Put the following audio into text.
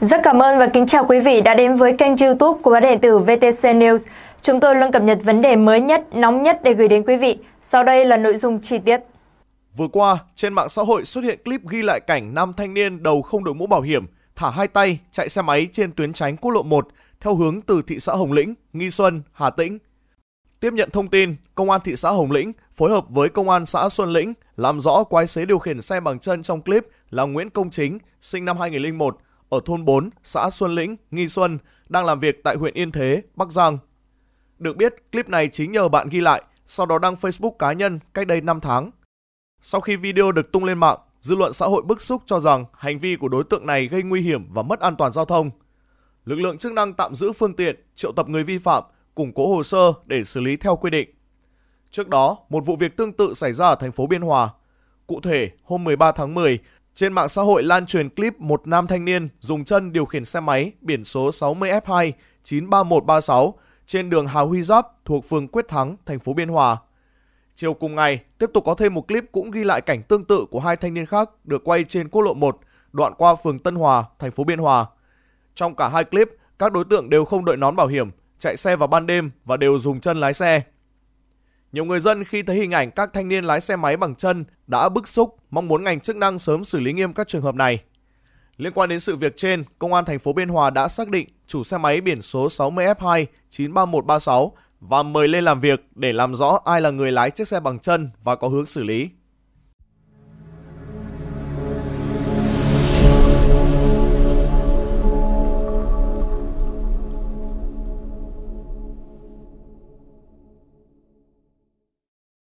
Rất cảm ơn và kính chào quý vị đã đến với kênh youtube của báo điện tử VTC News. Chúng tôi luôn cập nhật vấn đề mới nhất, nóng nhất để gửi đến quý vị. Sau đây là nội dung chi tiết. Vừa qua, trên mạng xã hội xuất hiện clip ghi lại cảnh nam thanh niên đầu không đội mũ bảo hiểm, thả hai tay chạy xe máy trên tuyến tránh quốc lộ 1 theo hướng từ thị xã Hồng Lĩnh, Nghi Xuân, Hà Tĩnh. Tiếp nhận thông tin, Công an thị xã Hồng Lĩnh phối hợp với Công an xã Xuân Lĩnh làm rõ quái xế điều khiển xe bằng chân trong clip là Nguyễn Công Chính, sinh năm 2001, ở thôn 4, xã Xuân Lĩnh, Nghi Xuân, đang làm việc tại huyện Yên Thế, Bắc Giang. Được biết, clip này chính nhờ bạn ghi lại, sau đó đăng Facebook cá nhân cách đây 5 tháng. Sau khi video được tung lên mạng, dư luận xã hội bức xúc cho rằng hành vi của đối tượng này gây nguy hiểm và mất an toàn giao thông. Lực lượng chức năng tạm giữ phương tiện, triệu tập người vi phạm, củng cố hồ sơ để xử lý theo quy định. Trước đó, một vụ việc tương tự xảy ra ở thành phố Biên Hòa. Cụ thể, hôm 13 tháng 10, trên mạng xã hội lan truyền clip một nam thanh niên dùng chân điều khiển xe máy biển số 60F2 93136 trên đường Hà Huy Giáp thuộc phường Quyết Thắng, thành phố Biên Hòa. Chiều cùng ngày, tiếp tục có thêm một clip cũng ghi lại cảnh tương tự của hai thanh niên khác được quay trên quốc lộ 1, đoạn qua phường Tân Hòa, thành phố Biên Hòa. Trong cả hai clip, các đối tượng đều không đội nón bảo hiểm, chạy xe vào ban đêm và đều dùng chân lái xe. Nhiều người dân khi thấy hình ảnh các thanh niên lái xe máy bằng chân đã bức xúc, mong muốn ngành chức năng sớm xử lý nghiêm các trường hợp này. Liên quan đến sự việc trên, Công an thành phố Biên Hòa đã xác định chủ xe máy biển số 60F2 93136 và mời lên làm việc để làm rõ ai là người lái chiếc xe bằng chân và có hướng xử lý.